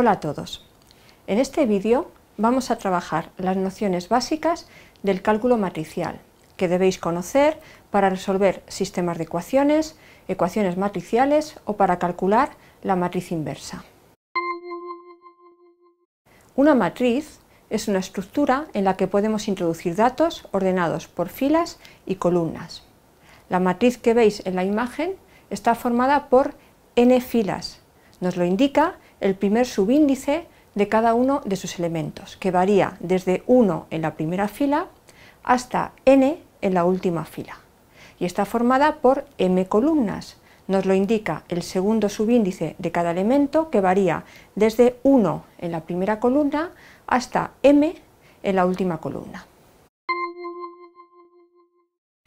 Hola a todos. En este vídeo vamos a trabajar las nociones básicas del cálculo matricial que debéis conocer para resolver sistemas de ecuaciones, ecuaciones matriciales o para calcular la matriz inversa. Una matriz es una estructura en la que podemos introducir datos ordenados por filas y columnas. La matriz que veis en la imagen está formada por n filas. Nos lo indica el primer subíndice de cada uno de sus elementos, que varía desde 1 en la primera fila hasta n en la última fila. Y está formada por m columnas. Nos lo indica el segundo subíndice de cada elemento, que varía desde 1 en la primera columna hasta m en la última columna.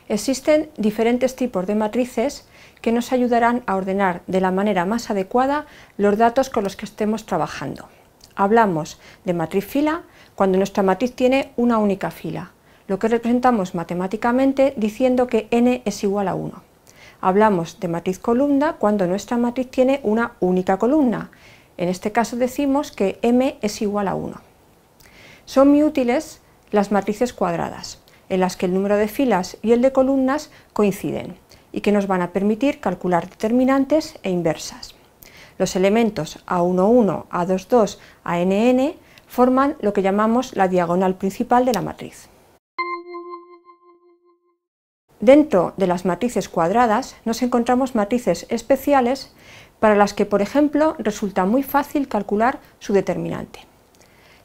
Existen diferentes tipos de matrices que nos ayudarán a ordenar de la manera más adecuada los datos con los que estemos trabajando. Hablamos de matriz fila cuando nuestra matriz tiene una única fila, lo que representamos matemáticamente diciendo que n es igual a 1. Hablamos de matriz columna cuando nuestra matriz tiene una única columna. En este caso decimos que m es igual a 1. Son muy útiles las matrices cuadradas, en las que el número de filas y el de columnas coinciden y que nos van a permitir calcular determinantes e inversas. Los elementos A11, A22, ANN forman lo que llamamos la diagonal principal de la matriz. Dentro de las matrices cuadradas nos encontramos matrices especiales para las que, por ejemplo, resulta muy fácil calcular su determinante.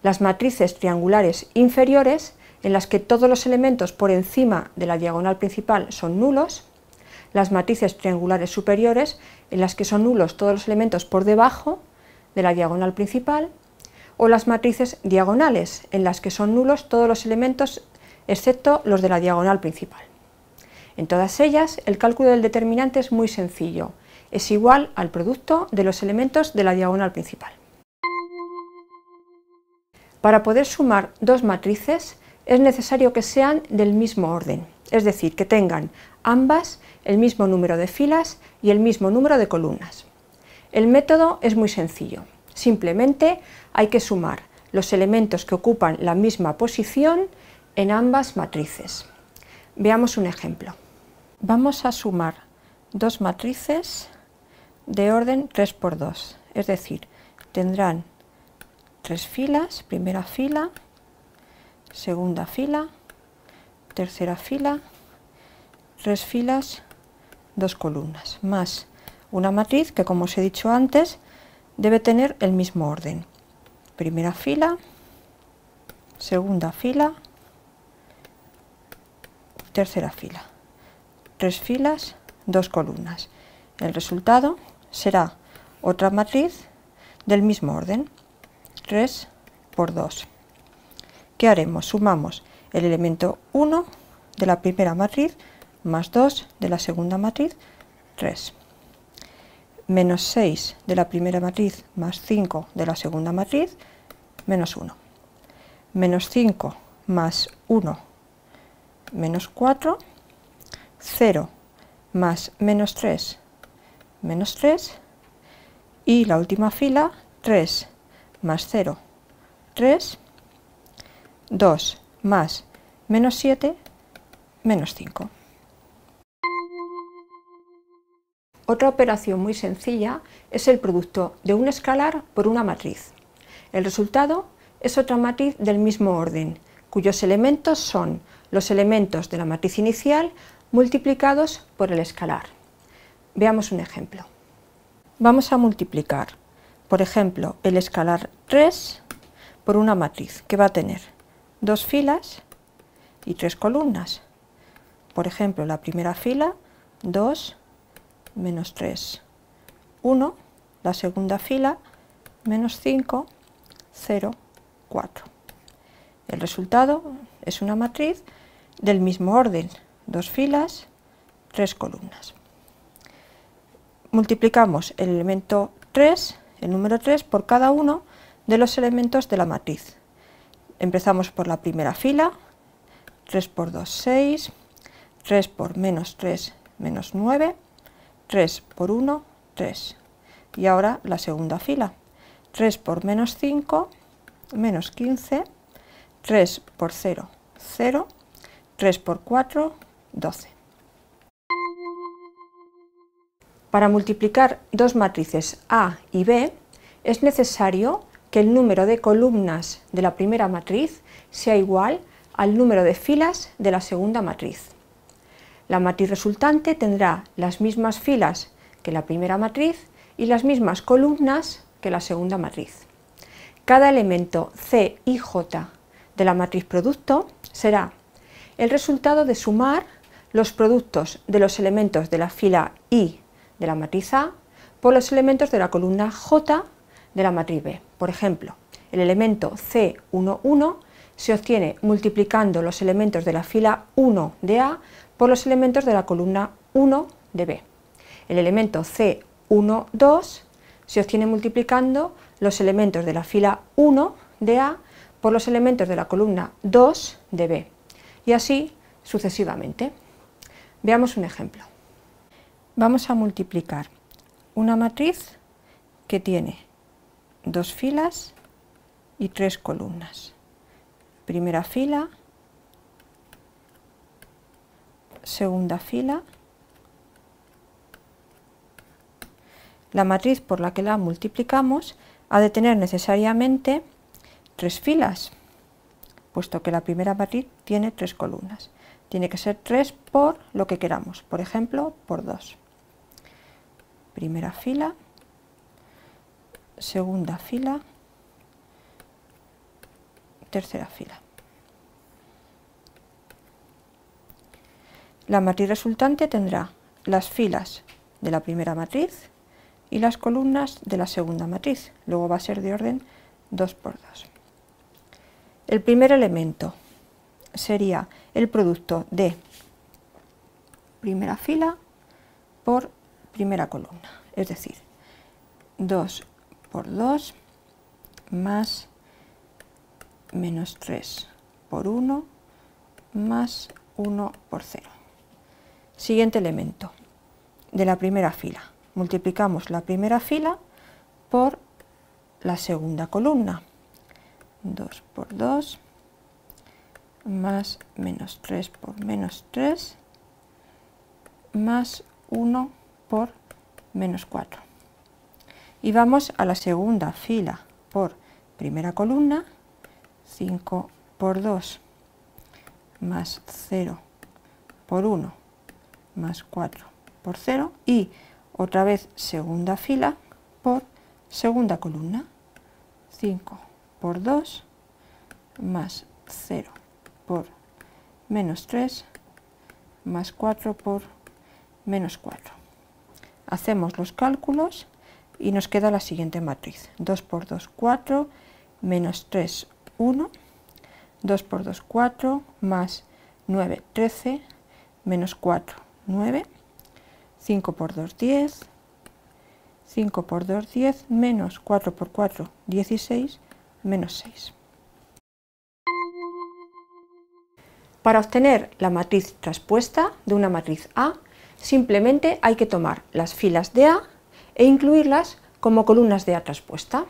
Las matrices triangulares inferiores, en las que todos los elementos por encima de la diagonal principal son nulos, las matrices triangulares superiores, en las que son nulos todos los elementos por debajo de la diagonal principal, o las matrices diagonales, en las que son nulos todos los elementos excepto los de la diagonal principal. En todas ellas, el cálculo del determinante es muy sencillo, es igual al producto de los elementos de la diagonal principal. Para poder sumar dos matrices es necesario que sean del mismo orden, es decir, que tengan ambas el mismo número de filas y el mismo número de columnas. El método es muy sencillo. Simplemente hay que sumar los elementos que ocupan la misma posición en ambas matrices. Veamos un ejemplo. Vamos a sumar dos matrices de orden 3 x 2, es decir, tendrán tres filas, primera fila, segunda fila, tercera fila tres filas, dos columnas, más una matriz que, como os he dicho antes, debe tener el mismo orden. Primera fila, segunda fila, tercera fila. Tres filas, dos columnas. El resultado será otra matriz del mismo orden, 3 por 2. ¿Qué haremos? Sumamos el elemento 1 de la primera matriz más 2 de la segunda matriz, 3. Menos 6 de la primera matriz más 5 de la segunda matriz, menos 1. Menos 5 más 1, menos 4. 0 más menos 3, menos 3. Y la última fila, 3 más 0, 3. 2 más menos 7, menos 5. Otra operación muy sencilla es el producto de un escalar por una matriz. El resultado es otra matriz del mismo orden, cuyos elementos son los elementos de la matriz inicial multiplicados por el escalar. Veamos un ejemplo. Vamos a multiplicar, por ejemplo, el escalar 3 por una matriz que va a tener dos filas y tres columnas. Por ejemplo, la primera fila, 2, menos 3, 1, la segunda fila, menos 5, 0, 4. El resultado es una matriz del mismo orden, dos filas, tres columnas. Multiplicamos el elemento 3, el número 3, por cada uno de los elementos de la matriz. Empezamos por la primera fila, 3 por 2, 6, 3 por menos 3, menos 9, 3 por 1, 3. Y ahora la segunda fila. 3 por menos 5, menos 15. 3 por 0, 0. 3 por 4, 12. Para multiplicar dos matrices A y B es necesario que el número de columnas de la primera matriz sea igual al número de filas de la segunda matriz. La matriz resultante tendrá las mismas filas que la primera matriz y las mismas columnas que la segunda matriz. Cada elemento C y J de la matriz producto será el resultado de sumar los productos de los elementos de la fila I de la matriz A por los elementos de la columna J de la matriz B. Por ejemplo, el elemento C11 se obtiene multiplicando los elementos de la fila 1 de A por los elementos de la columna 1 de B. El elemento C1, 2 se obtiene multiplicando los elementos de la fila 1 de A por los elementos de la columna 2 de B y así sucesivamente. Veamos un ejemplo. Vamos a multiplicar una matriz que tiene dos filas y tres columnas primera fila, segunda fila, la matriz por la que la multiplicamos ha de tener necesariamente tres filas, puesto que la primera matriz tiene tres columnas. Tiene que ser tres por lo que queramos, por ejemplo, por dos. Primera fila, segunda fila, tercera fila. La matriz resultante tendrá las filas de la primera matriz y las columnas de la segunda matriz. Luego va a ser de orden 2 por 2. El primer elemento sería el producto de primera fila por primera columna, es decir, 2 por 2 más menos 3 por 1 más 1 por 0. Siguiente elemento de la primera fila. Multiplicamos la primera fila por la segunda columna. 2 por 2 más menos 3 por menos 3 más 1 por menos 4. Y vamos a la segunda fila por primera columna 5 por 2 más 0 por 1 más 4 por 0 y otra vez segunda fila por segunda columna 5 por 2 más 0 por menos 3 más 4 por menos 4 hacemos los cálculos y nos queda la siguiente matriz 2 por 2 4 menos 3 1, 2 por 2, 4, más 9, 13, menos 4, 9, 5 por 2, 10, 5 por 2, 10, menos 4 por 4, 16, menos 6. Para obtener la matriz traspuesta de una matriz A, simplemente hay que tomar las filas de A e incluirlas como columnas de A traspuesta.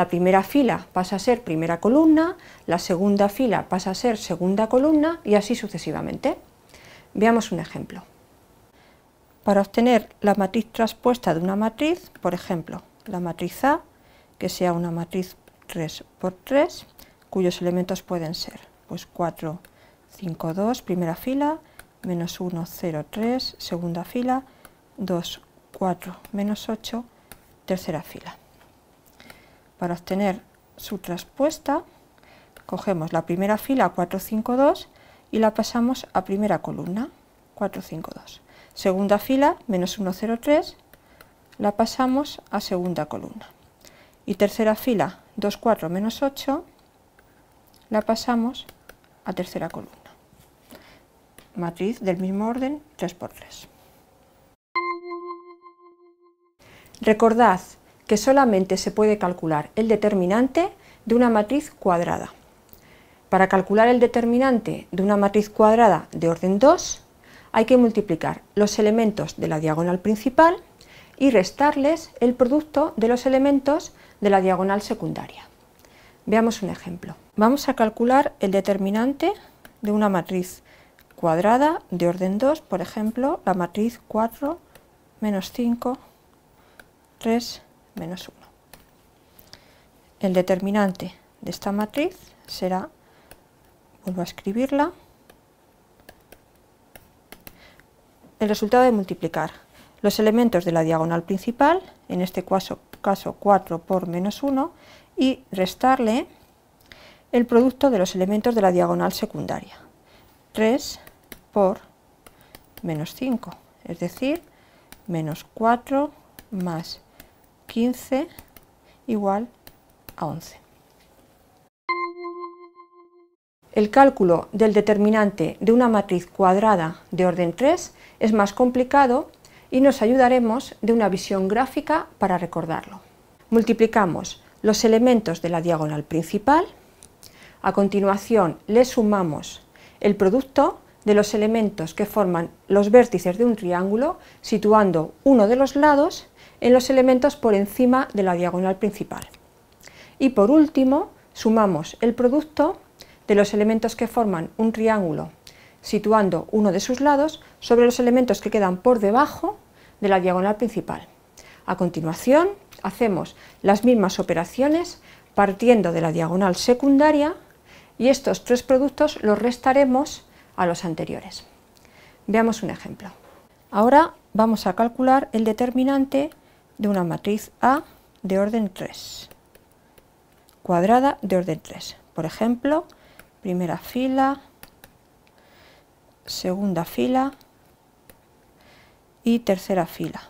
La primera fila pasa a ser primera columna, la segunda fila pasa a ser segunda columna y así sucesivamente. Veamos un ejemplo. Para obtener la matriz traspuesta de una matriz, por ejemplo, la matriz A, que sea una matriz 3 x 3, cuyos elementos pueden ser pues 4, 5, 2, primera fila, menos 1, 0, 3, segunda fila, 2, 4, menos 8, tercera fila. Para obtener su traspuesta, cogemos la primera fila 452 y la pasamos a primera columna 452. Segunda fila menos 103 la pasamos a segunda columna. Y tercera fila 24 menos 8 la pasamos a tercera columna. Matriz del mismo orden 3x3. Recordad que solamente se puede calcular el determinante de una matriz cuadrada. Para calcular el determinante de una matriz cuadrada de orden 2, hay que multiplicar los elementos de la diagonal principal y restarles el producto de los elementos de la diagonal secundaria. Veamos un ejemplo. Vamos a calcular el determinante de una matriz cuadrada de orden 2, por ejemplo, la matriz 4, menos 5, 3, menos 1. El determinante de esta matriz será, vuelvo a escribirla, el resultado de multiplicar los elementos de la diagonal principal, en este caso, caso 4 por menos 1, y restarle el producto de los elementos de la diagonal secundaria, 3 por menos 5, es decir, menos 4 más 15 igual a 11. El cálculo del determinante de una matriz cuadrada de orden 3 es más complicado y nos ayudaremos de una visión gráfica para recordarlo. Multiplicamos los elementos de la diagonal principal, a continuación le sumamos el producto de los elementos que forman los vértices de un triángulo, situando uno de los lados en los elementos por encima de la diagonal principal. Y por último, sumamos el producto de los elementos que forman un triángulo, situando uno de sus lados sobre los elementos que quedan por debajo de la diagonal principal. A continuación, hacemos las mismas operaciones partiendo de la diagonal secundaria y estos tres productos los restaremos a los anteriores. Veamos un ejemplo. Ahora vamos a calcular el determinante de una matriz A de orden 3, cuadrada de orden 3. Por ejemplo, primera fila, segunda fila y tercera fila.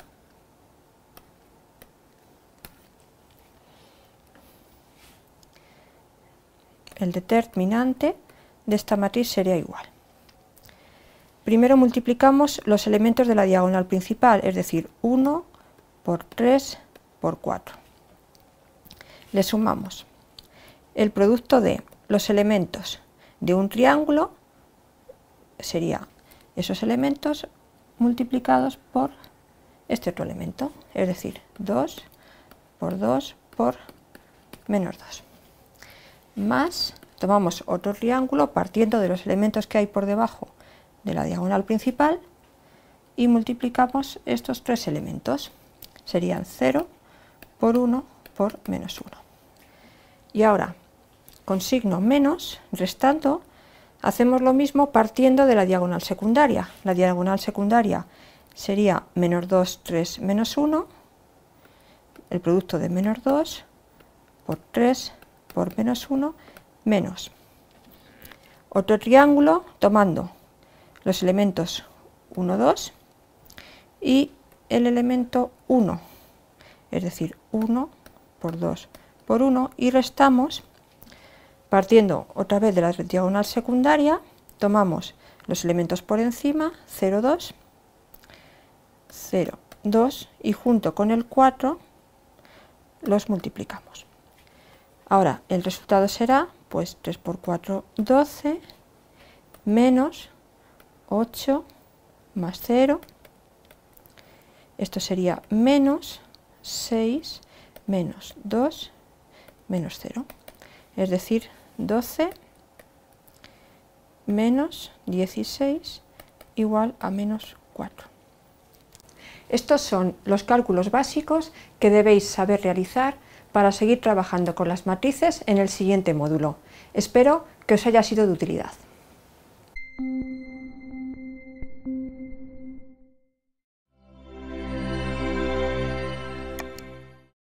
El determinante de esta matriz sería igual. Primero multiplicamos los elementos de la diagonal principal, es decir, 1, por 3 por 4. Le sumamos el producto de los elementos de un triángulo, sería esos elementos multiplicados por este otro elemento, es decir, 2 por 2 por menos 2. Más, tomamos otro triángulo partiendo de los elementos que hay por debajo de la diagonal principal y multiplicamos estos tres elementos serían 0 por 1 por menos 1. Y ahora, con signo menos, restando, hacemos lo mismo partiendo de la diagonal secundaria. La diagonal secundaria sería menos 2, 3, menos 1, el producto de menos 2 por 3 por menos 1 menos. Otro triángulo tomando los elementos 1, 2 y el elemento 1, es decir, 1 por 2 por 1 y restamos partiendo otra vez de la diagonal secundaria, tomamos los elementos por encima, 0, 2, 0, 2 y junto con el 4 los multiplicamos. Ahora el resultado será pues 3 por 4, 12, menos 8 más 0, esto sería menos 6 menos 2 menos 0. Es decir, 12 menos 16 igual a menos 4. Estos son los cálculos básicos que debéis saber realizar para seguir trabajando con las matrices en el siguiente módulo. Espero que os haya sido de utilidad.